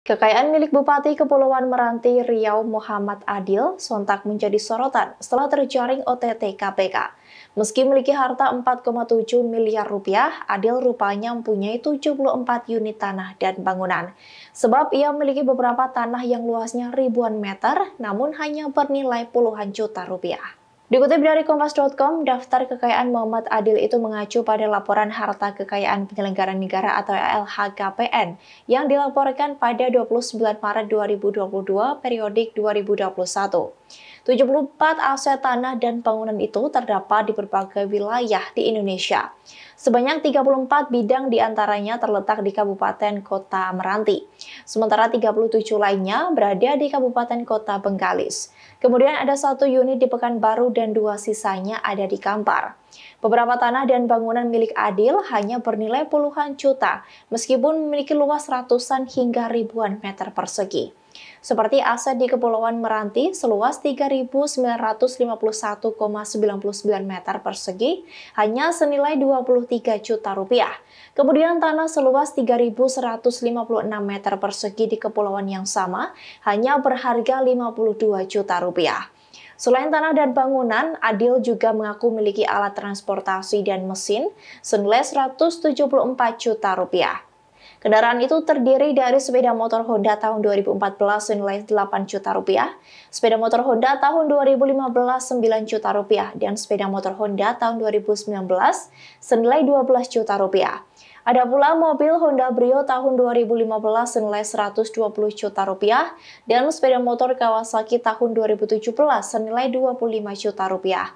Kekayaan milik Bupati Kepulauan Meranti Riau Muhammad Adil sontak menjadi sorotan setelah terjaring OTT KPK. Meski memiliki harta 4,7 miliar rupiah, Adil rupanya mempunyai 74 unit tanah dan bangunan. Sebab ia memiliki beberapa tanah yang luasnya ribuan meter, namun hanya bernilai puluhan juta rupiah. Dikutip dari Kompas.com, daftar kekayaan Muhammad Adil itu mengacu pada laporan harta kekayaan penyelenggara negara atau LHKPN yang dilaporkan pada 29 Maret 2022 periodik 2021. 74 aset tanah dan bangunan itu terdapat di berbagai wilayah di Indonesia. Sebanyak 34 bidang diantaranya terletak di Kabupaten Kota Meranti, sementara 37 lainnya berada di Kabupaten Kota Bengkalis. Kemudian ada satu unit di Pekanbaru dan dua sisanya ada di Kampar. Beberapa tanah dan bangunan milik Adil hanya bernilai puluhan juta, meskipun memiliki luas ratusan hingga ribuan meter persegi. Seperti aset di Kepulauan Meranti seluas 3.951,99 meter persegi hanya senilai 23 juta rupiah. Kemudian tanah seluas 3.156 meter persegi di kepulauan yang sama hanya berharga 52 juta rupiah. Selain tanah dan bangunan, Adil juga mengaku memiliki alat transportasi dan mesin senilai 174 juta rupiah. Kendaraan itu terdiri dari sepeda motor Honda tahun 2014 senilai 8 juta rupiah, sepeda motor Honda tahun 2015 9 juta rupiah, dan sepeda motor Honda tahun 2019 senilai 12 juta rupiah. Ada pula mobil Honda Brio tahun 2015 senilai 120 juta rupiah dan sepeda motor Kawasaki tahun 2017 senilai 25 juta rupiah.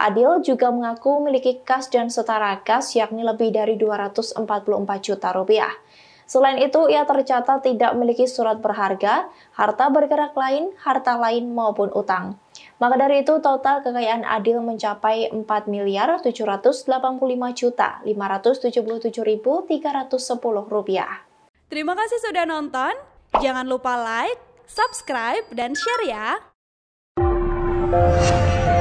Adil juga mengaku memiliki kas dan setara kas yakni lebih dari 244 juta rupiah. Selain itu, ia tercatat tidak memiliki surat berharga, harta bergerak lain, harta lain maupun utang. Maka dari itu total kekayaan Adil mencapai 4 miliar 785 juta 577.310 rupiah. Terima kasih sudah nonton. Jangan lupa like, subscribe, dan share ya.